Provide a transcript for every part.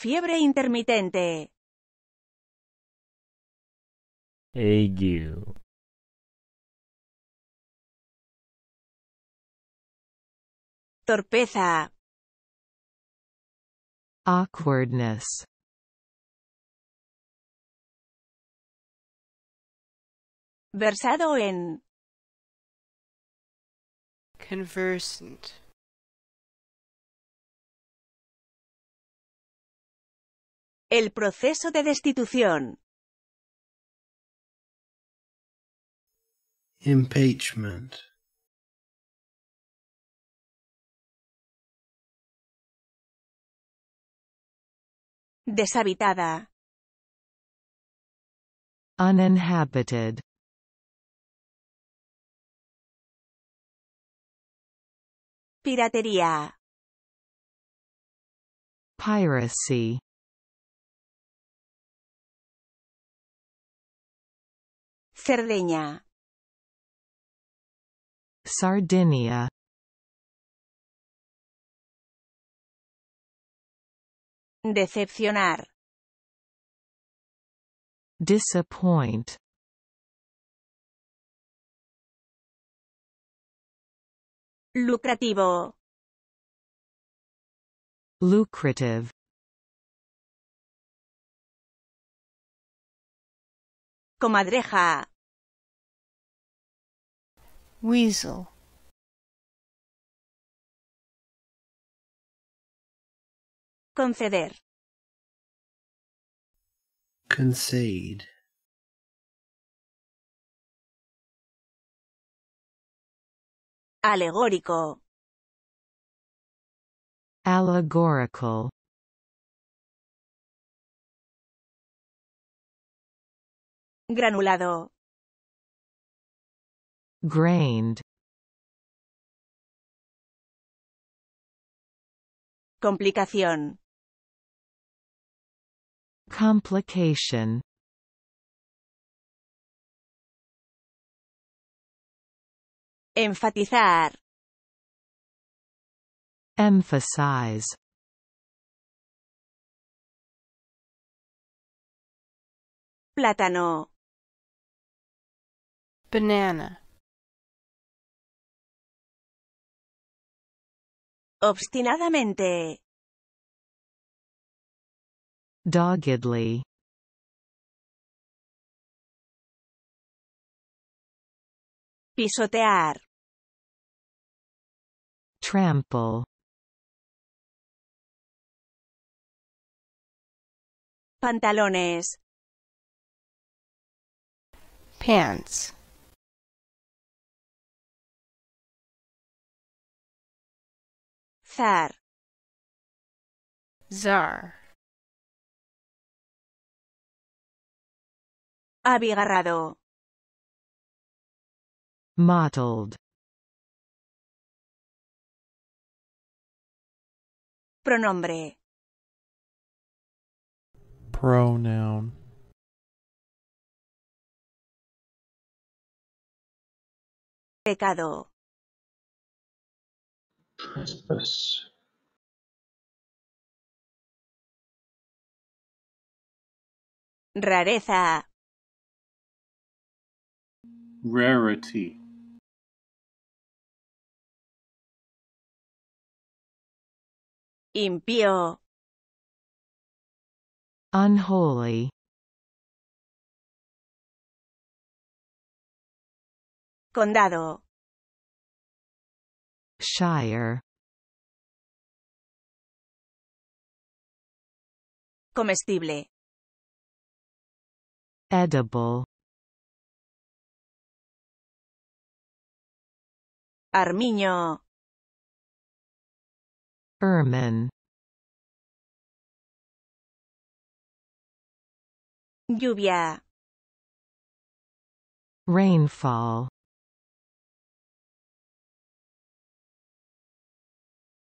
Fiebre intermitente. Ague. Torpeza. Awkwardness. Versado en. Conversant. El proceso de destitución. Impeachment. Deshabitada. Uninhabited. Piratería. Piracy. Cerdeña Sardinia Decepcionar Disappoint Lucrativo Lucrative comadreja. Weasel. Conceder. Concede. Alegórico. Allegorical. Granulado. Grained. Complicación. Complication. Enfatizar. Emphasize. Plátano. Banana. Obstinadamente. Doggedly. Pisotear. Trample. Pantalones. Pants. zar zar abigarrado mottled pronombre pronoun pecado Rareza. Rarity. Impío. Unholy. Condado. Shire Comestible Edible Armiño Ermine Lluvia Rainfall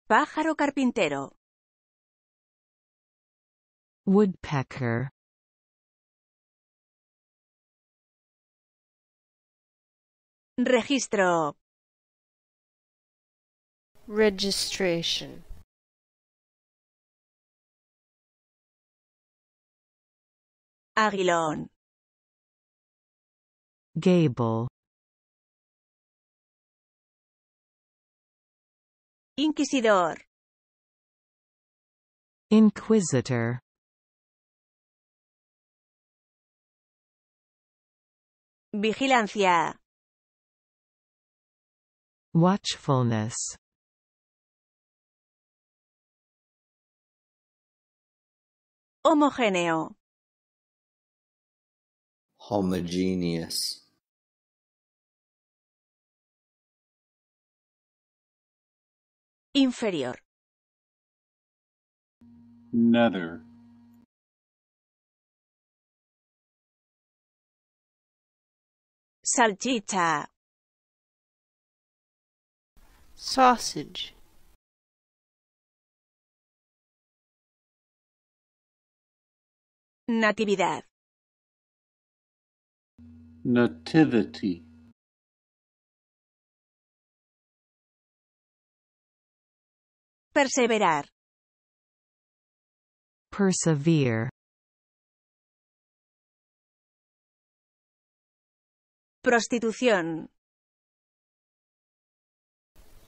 Pájaro carpintero. Woodpecker. Registro. Registration. Aguilón. Gable. Inquisidor. Inquisitor. Vigilancia. Watchfulness. Homogéneo. Homogeneous. Inferior. Nether. Salchicha. Sausage. Natividad. Nativity. Perseverar. Persevere. Prostitución.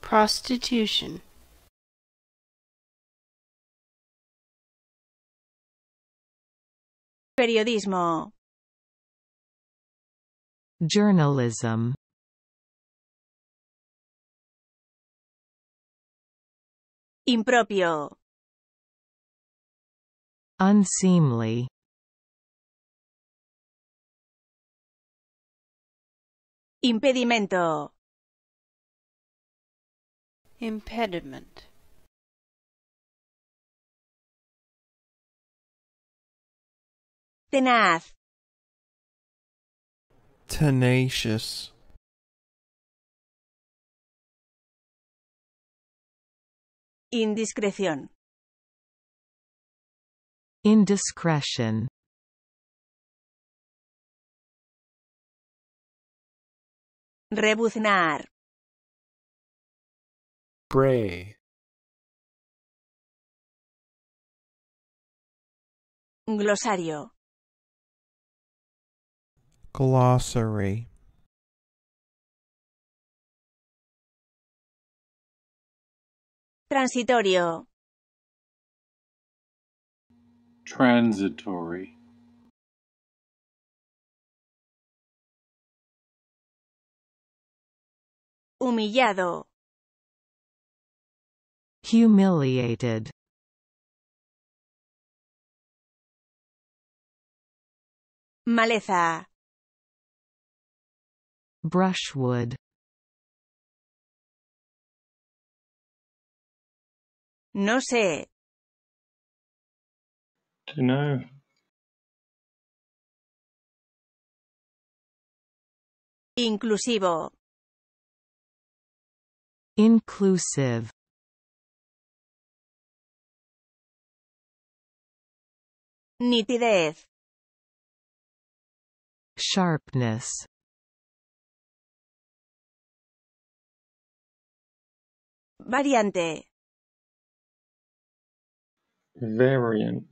Prostitution. Periodismo. Journalism. Impropio. Unseemly. Impedimento. Impediment. Tenaz. Tenacious. Indiscreción. Indiscretion. Rebuznar. Bray. Glosario. Glossary. Transitorio. Transitory. Humillado. Humiliated. Maleza. Brushwood. No sé. Don't Inclusivo. Inclusive. Nitidez. Sharpness. Variante variant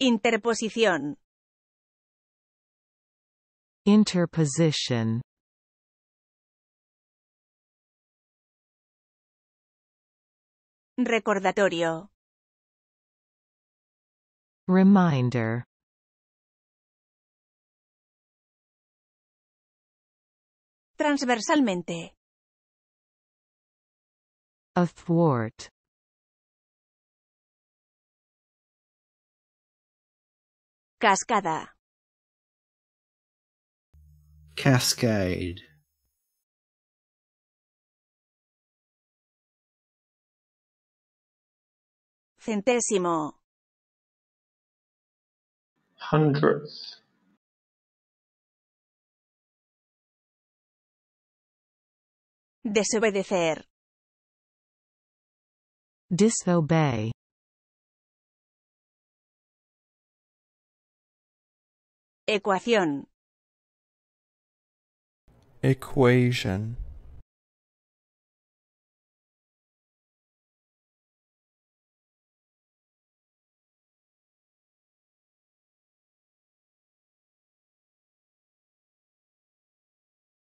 Interposición. Interposition. Recordatorio. Reminder. Transversalmente cascada cascade centésimo hundredth Desobedecer. Disobey Ecuación Equation